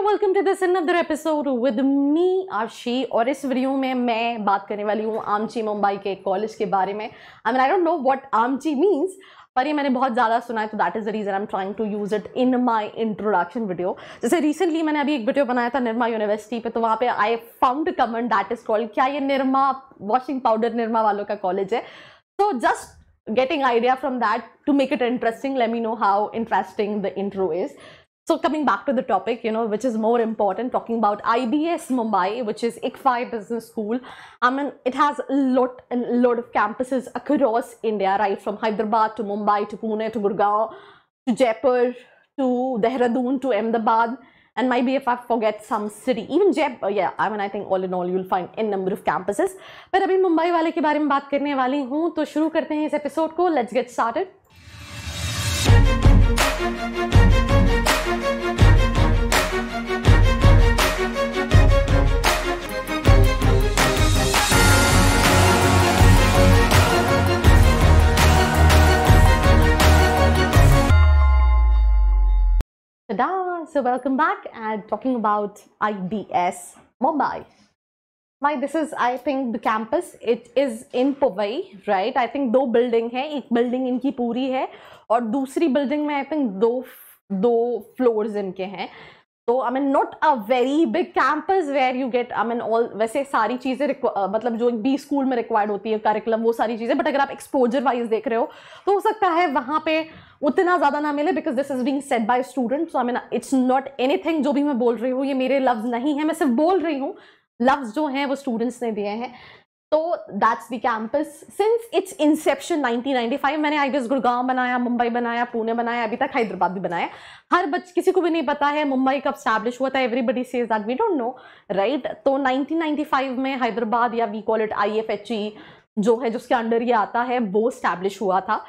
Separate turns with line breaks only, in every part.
And welcome to this another episode with me Aashi और इस video में मैं बात करने वाली हूँ आमची मुंबई के कॉलेज के बारे में I mean I don't know what आमची मींस पर ये मैंने बहुत ज़्यादा सुना है तो that is the reason I am trying to use it in my introduction video जैसे रिसेंटली मैंने अभी एक वीडियो बनाया था निर्मा यूनिवर्सिटी पे तो वहाँ पे I found common that is called क्या ये निर्मा वॉशिंग पाउडर निर्मा वालों का कॉलेज है so just getting idea from that to make it interesting let me know how interesting the intro is So coming back to the topic, you know, which is more important, talking about IBS Mumbai, which is ICFI Business School. I mean, it has a lot, a lot of campuses across India, right? From Hyderabad to Mumbai to Pune to Gurgaon to Jaipur to Dehradun to Ahmedabad. And maybe if I forget some city, even Jaipur, uh, yeah, I mean, I think all in all, you'll find n number of campuses. पर अभी मुंबई वाले के बारे में बात करने वाली हूँ तो शुरू करते हैं इस एपिसोड को Let's get started. Ta-da! So welcome back and talking about IBS Mumbai. Why this is I think the campus it is in Powai right I think two building है एक building इनकी पूरी है और दूसरी building में I think दो दो floors इनके हैं तो I mean not a very big campus where you get I mean all वैसे सारी चीज़ें मतलब जो बी स्कूल में रिक्वायर्ड होती है करिकुलम वो सारी चीज़ें बट अगर आप एक्सपोजर वाइज देख रहे हो तो हो सकता है वहाँ पे उतना ज़्यादा ना मिले because this is being set by student so I mean it's not anything जो भी मैं बोल रही हूँ ये मेरे लफ्ज़ नहीं है मैं सिर्फ बोल रही हूँ लफ्ज़ जो हैं वो स्टूडेंट्स ने दिए हैं तो that's the campus since its inception 1995 मैंने आई गेस गुड़गांव बनाया मुंबई बनाया पुणे बनाया अभी तक हैदराबाद भी बनाया हर बच किसी को भी नहीं पता है मुंबई कब स्टैब्लिश हुआ था everybody says that we don't know right तो 1995 में हैदराबाद या वी कॉल इट आई जो है जिसके अंडर ये आता है वो स्टैब्लिश हुआ था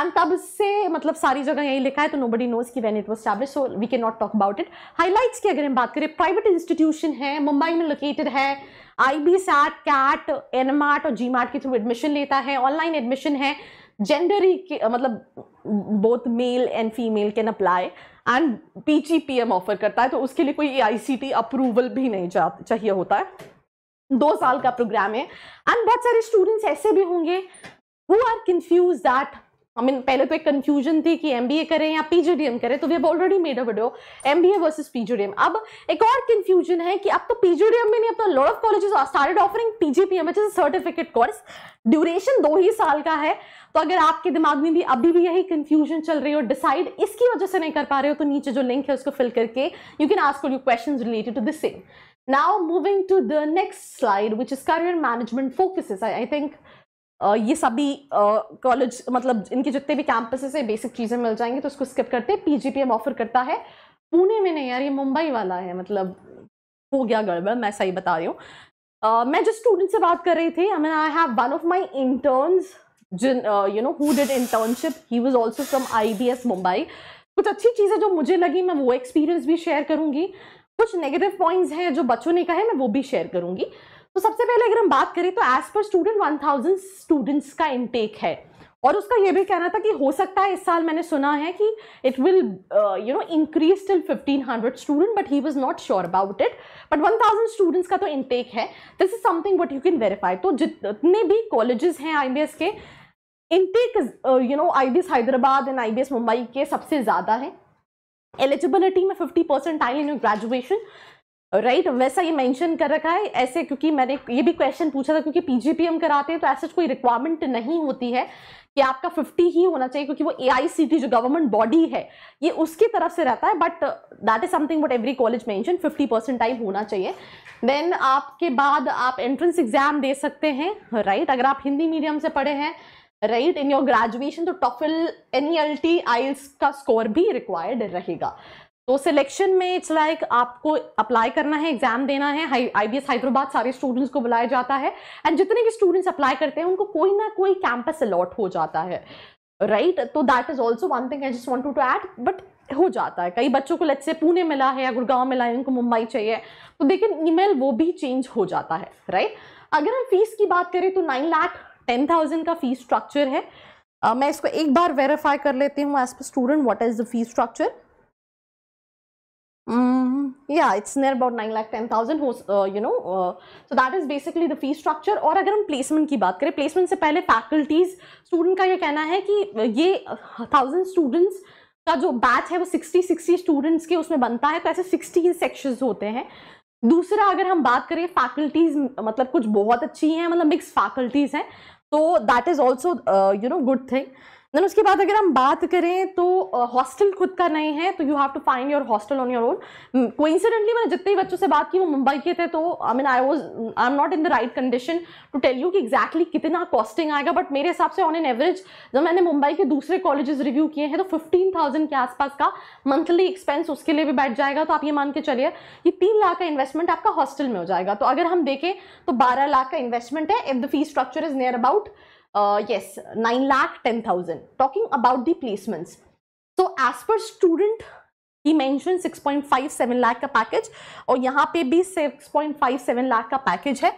एंड तब से मतलब सारी जगह यही लिखा है तो नो बडी नोज की when it was establish so we can not talk about it highlights की अगर हम बात करें प्राइवेट इंस्टीट्यूशन है मुंबई में लोकेटेड है I B SAT CAT N और जी मार्ट के थ्रू एडमिशन लेता है ऑनलाइन एडमिशन है जेंडर ही मतलब both male and female can apply and P G P M offer करता है तो उसके लिए कोई ए आई सी टी अप्रूवल भी नहीं चाहिए होता है दो साल का प्रोग्राम है एंड बहुत सारे स्टूडेंट्स ऐसे भी होंगे who are confuse that I mean पहले तो एक कंफ्यूजन थी कि एम करें या पीजीडीएम करें तो we have already made a video M B A versus PGDM अब एक और कंफ्यूजन है कि अब तो पीजीडीएम में नहीं अब तो lot of colleges started offering PGPM which is certificate course duration दो ही साल का है तो अगर आपके दिमाग में भी अभी भी यही कंफ्यूजन चल रही हो डिसाइड इसकी वजह से नहीं कर पा रहे हो तो नीचे जो लिंक है उसको फिल करके you can ask you question related to this same now moving to the next slide which is career management focuses I think ये सभी कॉलेज मतलब इनके जितने भी कैंपसेस है बेसिक चीज़ें मिल जाएंगी तो उसको स्किप करते हैं पीजीपीएम ऑफर करता है पुणे में नहीं यार ये मुंबई वाला है मतलब हो गया गड़बड़ मैं सही बता रही हूँ uh, मैं जिस स्टूडेंट से बात कर रही थी I mean I have one of my interns जिन you know who did internship he was also from I B S Mumbai कुछ अच्छी चीज़ें जो मुझे लगी मैं वो एक्सपीरियंस भी शेयर करूँगी कुछ नेगेटिव पॉइंट्स हैं जो बच्चों ने कहा है मैं वो भी शेयर करूँगी तो सबसे पहले अगर हम बात करें तो as per student one thousand students का इनटेक है और उसका यह भी कहना था कि हो सकता है इस साल मैंने सुना है कि it will you know increase till 1500 student but he was not sure about it but 1000 students का तो इनटेक है this is something what you can verify तो जितने भी कॉलेजेस हैं आई के intake you know I Hyderabad and I Mumbai के सबसे ज़्यादा है एलिजिबिलिटी में fifty percent I in graduation right right, वैसा ये मेंशन कर रखा है ऐसे क्योंकि मैंने ये भी क्वेश्चन पूछा था क्योंकि पीजीपीएम कराते हैं तो ऐसा कोई रिक्वायरमेंट नहीं होती है कि आपका 50 ही होना चाहिए क्योंकि वो ए जो गवर्नमेंट बॉडी है ये उसकी तरफ से रहता है but that is something what every college mention 50 percent time होना चाहिए देन आपके बाद आप एंट्रेंस एग्जाम दे सकते हैं राइट right? अगर आप हिंदी मीडियम से पढ़े हैं राइट इन योर ग्रेजुएशन तो TOEFL N L T IELTS का स्कोर भी रिक्वायर्ड रहेगा तो सिलेक्शन में इट्स लाइक like आपको अप्लाई करना है एग्जाम देना है आई बी हैदराबाद सारे स्टूडेंट्स को बुलाया जाता है एंड जितने भी स्टूडेंट्स अप्लाई करते हैं उनको कोई ना कोई कैंपस अलॉट हो जाता है राइट तो that is also one thing I just want to add but हो जाता है कई बच्चों को लेट से पुणे मिला है या गुड़गांव मिला है उनको मुंबई चाहिए तो देखिए ईमेल वो भी चेंज हो जाता है राइट अगर हम फीस की बात करें तो नाइन लाख टेन थाउजेंड का फीस स्ट्रक्चर है uh, मैं इसको एक बार वेरीफाई कर लेती हूँ as per student what is the fees structure Mm, yeah, it's near about nine lakh ten thousand हो you know so that is basically the fee structure और अगर हम प्लेसमेंट की बात करें प्लेसमेंट से पहले फैकल्टीज स्टूडेंट का ये कहना है कि uh, ये थाउजेंड uh, स्टूडेंट्स का जो बैच है वो सिक्सटी सिक्सटी स्टूडेंट्स के उसमें बनता है तो ऐसे सिक्सटीन सेक्शंस होते हैं दूसरा अगर हम बात करें फैकल्टीज मतलब कुछ बहुत अच्छी हैं मतलब मिक्स फैकल्टीज हैं तो that is also you know good thing then उसके बाद अगर हम बात करें तो हॉस्टल खुद का नहीं है तो you have to find your hostel on your own coincidentally मैंने जितने बच्चों से बात की वो मुंबई के थे तो I mean I was I am not in the right condition to tell you कि एग्जैक्टली कितना कॉस्टिंग आएगा बट मेरे हिसाब से ऑन एन एवरेज जब मैंने मुंबई के दूसरे कॉलेजेस रिव्यू किए हैं तो फिफ्टीन थाउजेंड के आसपास का मंथली एक्सपेंस उसके लिए भी बैठ जाएगा तो आप ये मान के चलिए कि तीन लाख का इन्वेस्टमेंट आपका हॉस्टल में हो जाएगा तो अगर हम देखें तो बारह लाख का इन्वेस्टमेंट है if the fee structure is near about uh, yes 9 lakh 10000 talking about the placements so as per student he mentioned 6.57 lakh ka package aur yahan pe bhi 6.57 lakh lakh का पैकेज है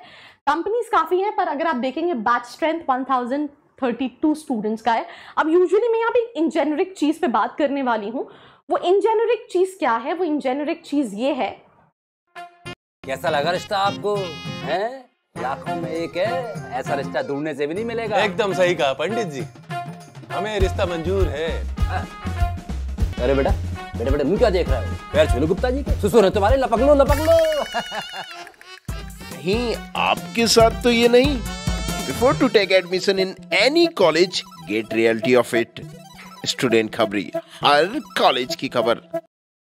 कंपनीज काफ़ी हैं पर अगर आप देखेंगे batch strength 1032 students का है अब यूजुअली मैं यहाँ पे इन जेनरिक चीज़ पे बात करने वाली हूँ वो इन जेनरिक चीज़ क्या है वो इन जेनरिक चीज़ ये है कैसा लगा रिश्ता आपको है लाखों में एक है ऐसा रिश्ता ढूंढने से भी नहीं मिलेगा एकदम सही कहा पंडित जी हमें रिश्ता मंजूर है अरे बेटा बेटे बेटे क्या देख रहा है पैर छोलो गुप्ता जी के ससुर है तुम्हारे लपक लो लपक लो नहीं आपके साथ तो ये नहीं before to take admission in any college get reality of it student खबरी हर कॉलेज की खबर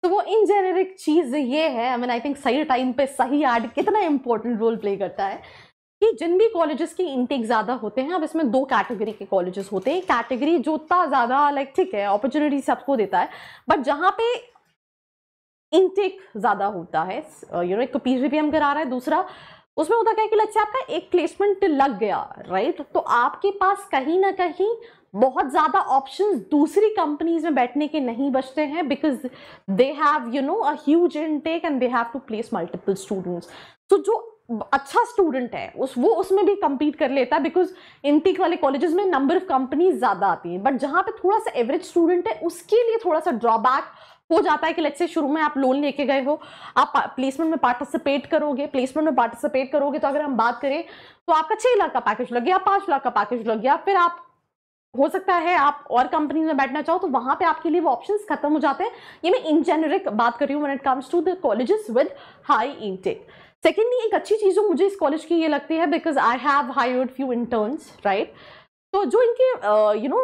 तो वो इन जेनेरिक चीज़ ये है आई मीन आई थिंक सही टाइम पे सही एड कितना इंपॉर्टेंट रोल प्ले करता है कि जिन भी कॉलेजेस के इंटेक ज़्यादा होते हैं अब इसमें दो कैटेगरी के कॉलेजेस होते हैं कैटेगरी जो उतना ज़्यादा लाइक ठीक है अपॉर्चुनिटी सबको देता है बट जहाँ पे इनटेक ज़्यादा होता है यू uh, नो एक तो पी करा रहा है दूसरा उसमें होता क्या है कि लच्चे आपका एक प्लेसमेंट लग गया राइट तो आपके पास कहीं ना कहीं बहुत ज़्यादा ऑप्शंस दूसरी कंपनीज में बैठने के नहीं बचते हैं because they have you know a huge intake and they have to place multiple students तो जो अच्छा स्टूडेंट है उस वो उसमें भी कम्पीट कर लेता है बिकॉज इनटेक वाले कॉलेजेस में नंबर ऑफ कंपनीज ज़्यादा आती हैं बट जहाँ पे थोड़ा सा एवरेज स्टूडेंट है उसके लिए थोड़ा सा ड्रॉबैक हो जाता है कि लेट से शुरू में आप लोन लेके गए हो आप प्लेसमेंट में पार्टिसिपेट करोगे प्लेसमेंट में पार्टिसिपेट करोगे तो अगर हम बात करें तो आपका छः लाख का पैकेज लग गया पाँच लाख का पैकेज लग गया फिर आप हो सकता है आप और कंपनी में बैठना चाहो तो वहाँ पे आपके लिए वो ऑप्शंस खत्म हो जाते हैं ये मैं इन जेनरिक बात कर रही हूँ when it comes to the colleges with high intake secondly एक अच्छी चीज़ जो मुझे इस कॉलेज की ये लगती है because I have hired few interns right तो जो इनके यू नो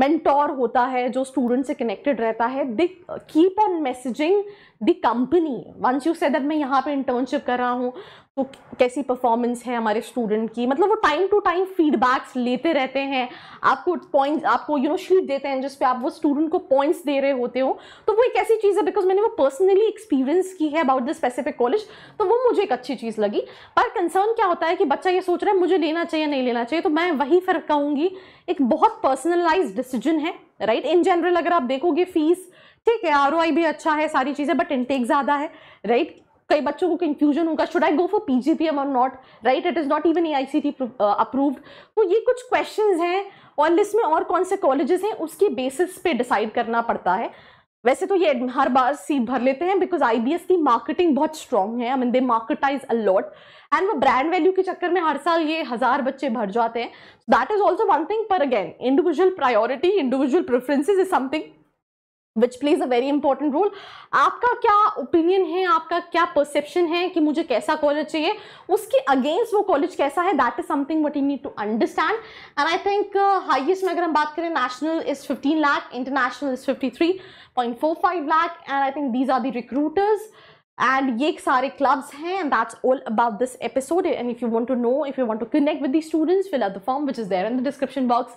मेंटोर होता है जो स्टूडेंट से कनेक्टेड रहता है they keep on messaging the company once you say that मैं यहाँ पे इंटर्नशिप कर रहा हूँ तो कैसी परफॉर्मेंस है हमारे स्टूडेंट की मतलब वो टाइम टू टाइम फीडबैक्स लेते रहते हैं आपको पॉइंट्स आपको यू नो शीट देते हैं जिस पे आप वो स्टूडेंट को पॉइंट्स दे रहे होते हो तो वो एक ऐसी चीज़ है बिकॉज मैंने वो पर्सनली एक्सपीरियंस की है अबाउट दिस स्पेसिफिक कॉलेज तो वो मुझे एक अच्छी चीज़ लगी पर कंसर्न क्या होता है कि बच्चा ये सोच रहा है मुझे लेना चाहिए नहीं लेना चाहिए तो मैं वही फर्क कहूँगी एक बहुत पर्सनलाइज डिसीजन है राइट इन जनरल अगर आप देखोगे फीस ठीक है आर भी अच्छा है सारी चीज़ें बट इनटेक ज़्यादा है राइट कई बच्चों को कंफ्यूजन होगा should I go for P G P M और not right it is not even A I C T approved तो ये कुछ क्वेश्चन हैं और लिस्ट में और कौन से कॉलेजेस हैं उसकी बेसिस पे डिसाइड करना पड़ता है वैसे तो ये हर बार सीट भर लेते हैं बिकॉज आई की मार्केटिंग बहुत स्ट्रॉन्ग है I mean they marketize a lot and वो ब्रांड वैल्यू के चक्कर में हर साल ये हज़ार बच्चे भर जाते हैं that is also one thing पर again individual priority individual preferences is something which plays a very important role आपका क्या ओपिनियन है आपका क्या परसेप्शन है कि मुझे कैसा कॉलेज चाहिए उसके अगेंस्ट वो कॉलेज कैसा है that is something what you need to understand and I think highest में अगर हम बात करें national is fifteen lakh international is fifty three point four five lakh and I think these are the recruiters and ये सारे clubs हैं and that's all about this episode and if you want to know if you want to connect with the students fill are the form which is there in the description box